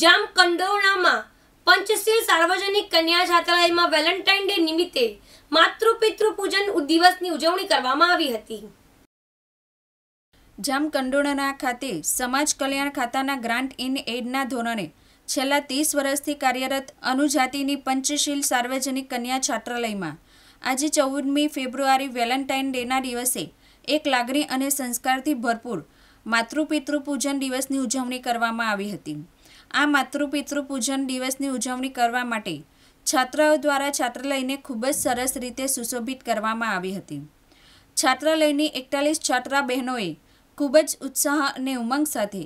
જામ જામકંડોરણામાં પંચશીલ સાર્વજનિક કન્યા છાત્રાલયમાં Valentine day નિમિત્તે માતૃ પિતૃ પૂજન દિવસની ઉજવણી કરવામાં આવી હતી જામ જામકંડોરણા ખાતે સમાજ કલ્યાણ ખાતાના ગ્રાન્ટ ઇન એડના ધોરણે છેલ્લા ત્રીસ વર્ષથી કાર્યરત અનુજાતિની પંચશીલ સાર્વજનિક કન્યા છાત્રાલયમાં આજે ચૌદમી ફેબ્રુઆરી વેલેન્ટાઇન ડેના દિવસે એક લાગણી અને સંસ્કારથી ભરપૂર માતૃપિતૃ પૂજન દિવસની ઉજવણી કરવામાં આવી હતી આ માતૃપિતૃ પૂજન દિવસની ઉજવણી કરવા માટે છાત્રાઓ દ્વારા છાત્રાલયને ખૂબ જ સરસ રીતે સુશોભિત કરવામાં આવી હતી છાત્રાલયની એકતાલીસ છાત્રા બહેનોએ ખૂબ જ ઉત્સાહ અને ઉમંગ સાથે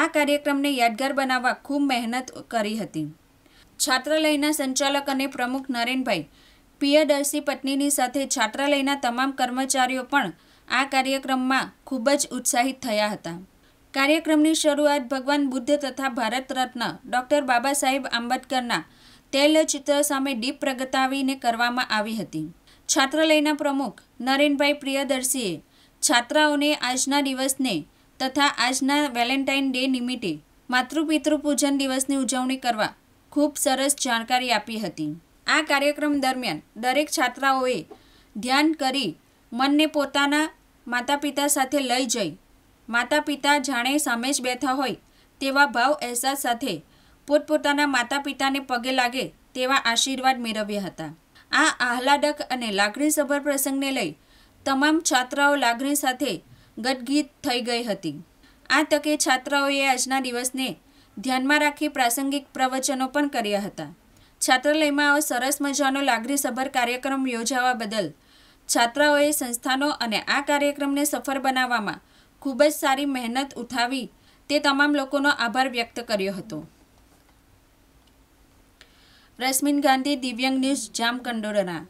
આ કાર્યક્રમને યાદગાર બનાવવા ખૂબ મહેનત કરી હતી છાત્રાલયના સંચાલક અને પ્રમુખ નરેનભાઈ પિયદર્શી પત્નીની સાથે છાત્રાલયના તમામ કર્મચારીઓ પણ આ કાર્યક્રમમાં ખૂબ જ ઉત્સાહિત થયા હતા કાર્યક્રમની શરૂઆત ભગવાન બુદ્ધ તથા ભારત રત્ન ડોક્ટર બાબા સાહેબ આંબેડકરના તૈલચિત્ર સામે ડીપ પ્રગટાવીને કરવામાં આવી હતી છાત્રાલયના પ્રમુખ નરેનભાઈ પ્રિયદર્શીએ છાત્રાઓને આજના દિવસને તથા આજના વેલેન્ટાઇન ડે નિમિત્તે માતૃપિતૃ પૂજન દિવસની ઉજવણી કરવા ખૂબ સરસ જાણકારી આપી હતી આ કાર્યક્રમ દરમિયાન દરેક છાત્રાઓએ ધ્યાન કરી મનને પોતાના માતા પિતા સાથે લઈ જઈ માતા પિતા જાણે સામે જ બેઠા હોય તેવા ભાવ અહેસાસ સાથે પોતપોતાના માતા પિતાને પગે લાગે તેવા આશીર્વાદ મેળવ્યા હતા આ આહલાદક અને લાગણીસભર પ્રસંગને લઈ તમામ છાત્રાઓ લાગણી સાથે ગદગીત થઈ ગઈ હતી આ તકે છાત્રાઓએ આજના દિવસને ધ્યાનમાં રાખી પ્રાસંગિક પ્રવચનો પણ કર્યા હતા છાત્રાલયમાં આવો સરસ મજાનો લાગણીસભર કાર્યક્રમ યોજાવા બદલ છાત્રાઓએ સંસ્થાનો અને આ કાર્યક્રમને સફળ બનાવવામાં ખૂબ જ સારી મહેનત ઉઠાવી તે તમામ લોકોનો આભાર વ્યક્ત કર્યો હતો રસ્મિન ગાંધી દિવ્યંગ ન્યૂઝ જામકંડોરણા